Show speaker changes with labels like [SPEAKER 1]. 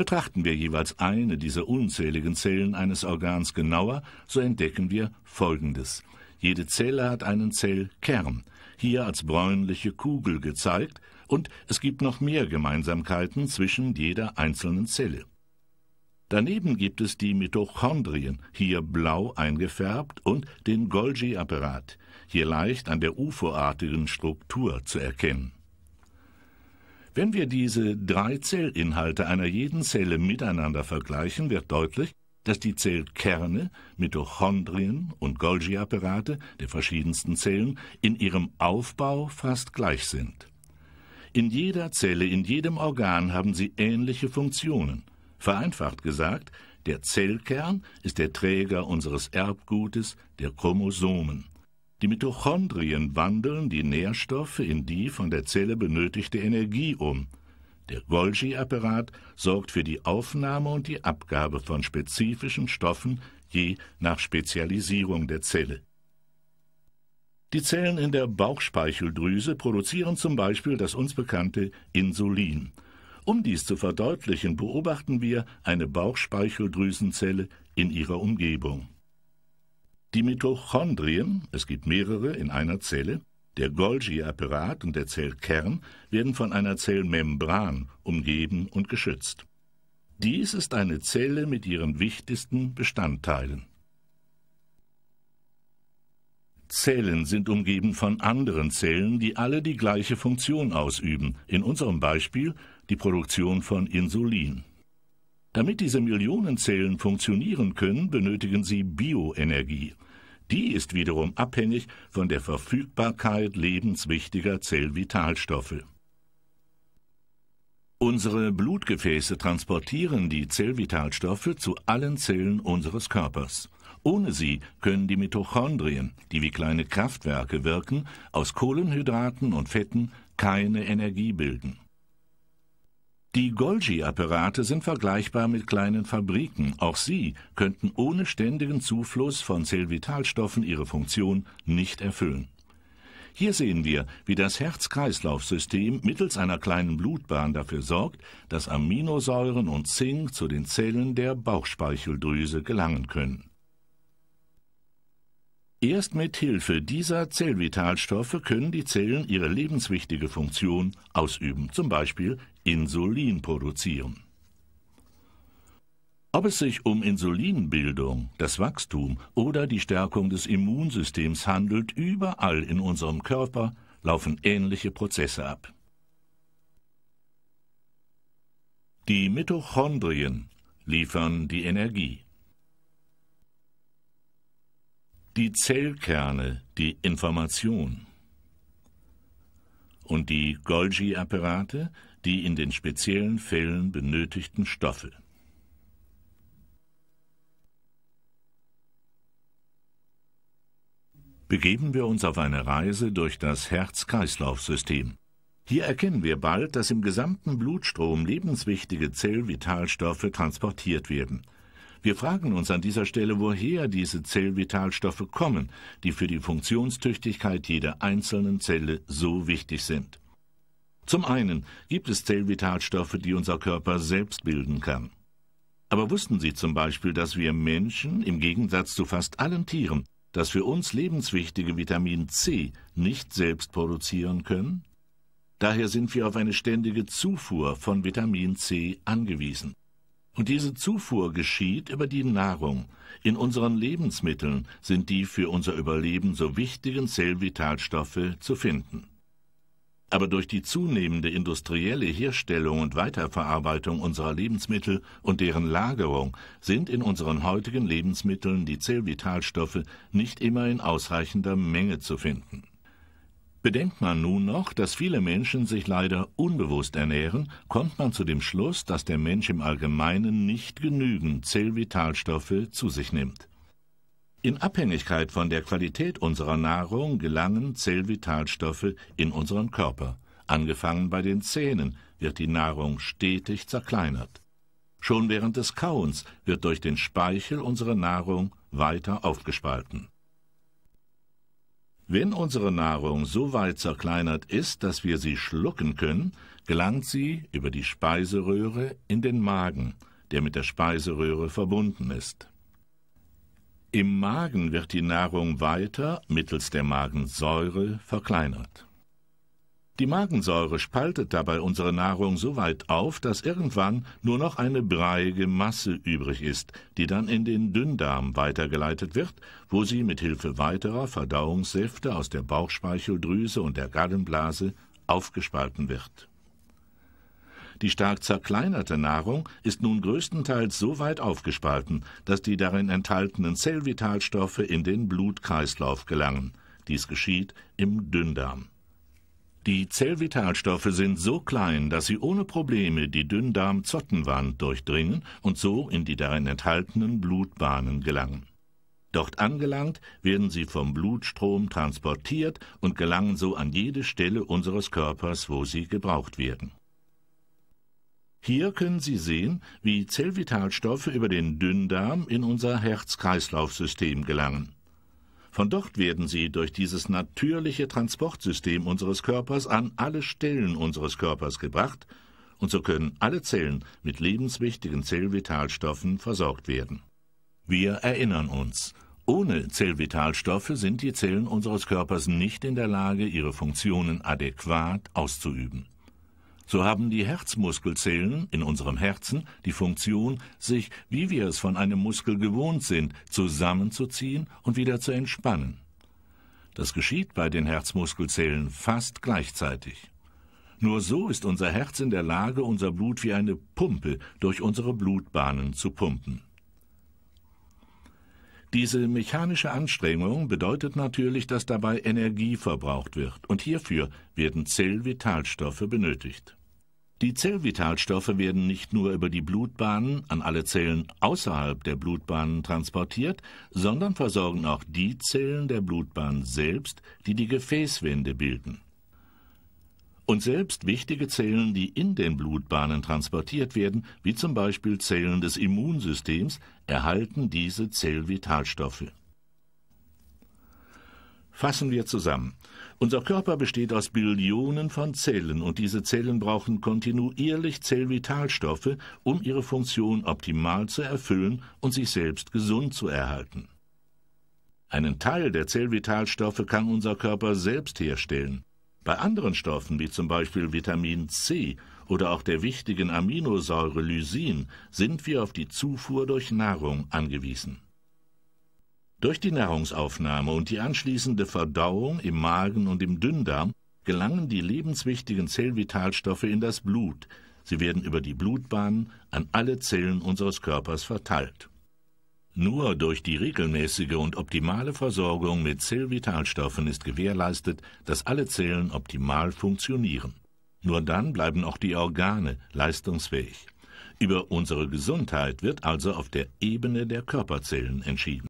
[SPEAKER 1] Betrachten wir jeweils eine dieser unzähligen Zellen eines Organs genauer, so entdecken wir Folgendes. Jede Zelle hat einen Zellkern, hier als bräunliche Kugel gezeigt, und es gibt noch mehr Gemeinsamkeiten zwischen jeder einzelnen Zelle. Daneben gibt es die Mitochondrien, hier blau eingefärbt, und den Golgi-Apparat, hier leicht an der UFO-artigen Struktur zu erkennen. Wenn wir diese drei Zellinhalte einer jeden Zelle miteinander vergleichen, wird deutlich, dass die Zellkerne, Mitochondrien und Golgi-Apparate der verschiedensten Zellen in ihrem Aufbau fast gleich sind. In jeder Zelle, in jedem Organ haben sie ähnliche Funktionen. Vereinfacht gesagt, der Zellkern ist der Träger unseres Erbgutes, der Chromosomen. Die Mitochondrien wandeln die Nährstoffe in die von der Zelle benötigte Energie um. Der Golgi-Apparat sorgt für die Aufnahme und die Abgabe von spezifischen Stoffen je nach Spezialisierung der Zelle. Die Zellen in der Bauchspeicheldrüse produzieren zum Beispiel das uns bekannte Insulin. Um dies zu verdeutlichen, beobachten wir eine Bauchspeicheldrüsenzelle in ihrer Umgebung. Die Mitochondrien, es gibt mehrere in einer Zelle, der Golgi-Apparat und der Zellkern werden von einer Zellmembran umgeben und geschützt. Dies ist eine Zelle mit ihren wichtigsten Bestandteilen. Zellen sind umgeben von anderen Zellen, die alle die gleiche Funktion ausüben, in unserem Beispiel die Produktion von Insulin. Damit diese Millionenzellen funktionieren können, benötigen sie Bioenergie. Die ist wiederum abhängig von der Verfügbarkeit lebenswichtiger Zellvitalstoffe. Unsere Blutgefäße transportieren die Zellvitalstoffe zu allen Zellen unseres Körpers. Ohne sie können die Mitochondrien, die wie kleine Kraftwerke wirken, aus Kohlenhydraten und Fetten keine Energie bilden. Die Golgi-Apparate sind vergleichbar mit kleinen Fabriken. Auch sie könnten ohne ständigen Zufluss von Zellvitalstoffen ihre Funktion nicht erfüllen. Hier sehen wir, wie das Herz-Kreislauf-System mittels einer kleinen Blutbahn dafür sorgt, dass Aminosäuren und Zink zu den Zellen der Bauchspeicheldrüse gelangen können. Erst mit Hilfe dieser Zellvitalstoffe können die Zellen ihre lebenswichtige Funktion ausüben, zum Beispiel Insulin produzieren. Ob es sich um Insulinbildung, das Wachstum oder die Stärkung des Immunsystems handelt, überall in unserem Körper laufen ähnliche Prozesse ab. Die Mitochondrien liefern die Energie die Zellkerne, die Information. Und die Golgi-Apparate, die in den speziellen Fällen benötigten Stoffe. Begeben wir uns auf eine Reise durch das Herz-Kreislauf-System. Hier erkennen wir bald, dass im gesamten Blutstrom lebenswichtige Zellvitalstoffe transportiert werden – wir fragen uns an dieser Stelle, woher diese Zellvitalstoffe kommen, die für die Funktionstüchtigkeit jeder einzelnen Zelle so wichtig sind. Zum einen gibt es Zellvitalstoffe, die unser Körper selbst bilden kann. Aber wussten Sie zum Beispiel, dass wir Menschen, im Gegensatz zu fast allen Tieren, das für uns lebenswichtige Vitamin C nicht selbst produzieren können? Daher sind wir auf eine ständige Zufuhr von Vitamin C angewiesen. Und diese Zufuhr geschieht über die Nahrung. In unseren Lebensmitteln sind die für unser Überleben so wichtigen Zellvitalstoffe zu finden. Aber durch die zunehmende industrielle Herstellung und Weiterverarbeitung unserer Lebensmittel und deren Lagerung sind in unseren heutigen Lebensmitteln die Zellvitalstoffe nicht immer in ausreichender Menge zu finden. Bedenkt man nun noch, dass viele Menschen sich leider unbewusst ernähren, kommt man zu dem Schluss, dass der Mensch im Allgemeinen nicht genügend Zellvitalstoffe zu sich nimmt. In Abhängigkeit von der Qualität unserer Nahrung gelangen Zellvitalstoffe in unseren Körper. Angefangen bei den Zähnen wird die Nahrung stetig zerkleinert. Schon während des Kauens wird durch den Speichel unsere Nahrung weiter aufgespalten. Wenn unsere Nahrung so weit zerkleinert ist, dass wir sie schlucken können, gelangt sie über die Speiseröhre in den Magen, der mit der Speiseröhre verbunden ist. Im Magen wird die Nahrung weiter mittels der Magensäure verkleinert. Die Magensäure spaltet dabei unsere Nahrung so weit auf, dass irgendwann nur noch eine breiige Masse übrig ist, die dann in den Dünndarm weitergeleitet wird, wo sie mit Hilfe weiterer Verdauungssäfte aus der Bauchspeicheldrüse und der Gallenblase aufgespalten wird. Die stark zerkleinerte Nahrung ist nun größtenteils so weit aufgespalten, dass die darin enthaltenen Zellvitalstoffe in den Blutkreislauf gelangen. Dies geschieht im Dünndarm. Die Zellvitalstoffe sind so klein, dass sie ohne Probleme die Dünndarm-Zottenwand durchdringen und so in die darin enthaltenen Blutbahnen gelangen. Dort angelangt, werden sie vom Blutstrom transportiert und gelangen so an jede Stelle unseres Körpers, wo sie gebraucht werden. Hier können Sie sehen, wie Zellvitalstoffe über den Dünndarm in unser Herz-Kreislauf-System gelangen. Von dort werden sie durch dieses natürliche Transportsystem unseres Körpers an alle Stellen unseres Körpers gebracht, und so können alle Zellen mit lebenswichtigen Zellvitalstoffen versorgt werden. Wir erinnern uns, ohne Zellvitalstoffe sind die Zellen unseres Körpers nicht in der Lage, ihre Funktionen adäquat auszuüben. So haben die Herzmuskelzellen in unserem Herzen die Funktion, sich, wie wir es von einem Muskel gewohnt sind, zusammenzuziehen und wieder zu entspannen. Das geschieht bei den Herzmuskelzellen fast gleichzeitig. Nur so ist unser Herz in der Lage, unser Blut wie eine Pumpe durch unsere Blutbahnen zu pumpen. Diese mechanische Anstrengung bedeutet natürlich, dass dabei Energie verbraucht wird, und hierfür werden Zellvitalstoffe benötigt. Die Zellvitalstoffe werden nicht nur über die Blutbahnen an alle Zellen außerhalb der Blutbahnen transportiert, sondern versorgen auch die Zellen der Blutbahn selbst, die die Gefäßwände bilden. Und selbst wichtige Zellen, die in den Blutbahnen transportiert werden, wie zum Beispiel Zellen des Immunsystems, erhalten diese Zellvitalstoffe. Fassen wir zusammen. Unser Körper besteht aus Billionen von Zellen und diese Zellen brauchen kontinuierlich Zellvitalstoffe, um ihre Funktion optimal zu erfüllen und sich selbst gesund zu erhalten. Einen Teil der Zellvitalstoffe kann unser Körper selbst herstellen. Bei anderen Stoffen wie zum Beispiel Vitamin C oder auch der wichtigen Aminosäure Lysin sind wir auf die Zufuhr durch Nahrung angewiesen. Durch die Nahrungsaufnahme und die anschließende Verdauung im Magen und im Dünndarm gelangen die lebenswichtigen Zellvitalstoffe in das Blut. Sie werden über die Blutbahnen an alle Zellen unseres Körpers verteilt. Nur durch die regelmäßige und optimale Versorgung mit Zellvitalstoffen ist gewährleistet, dass alle Zellen optimal funktionieren. Nur dann bleiben auch die Organe leistungsfähig. Über unsere Gesundheit wird also auf der Ebene der Körperzellen entschieden.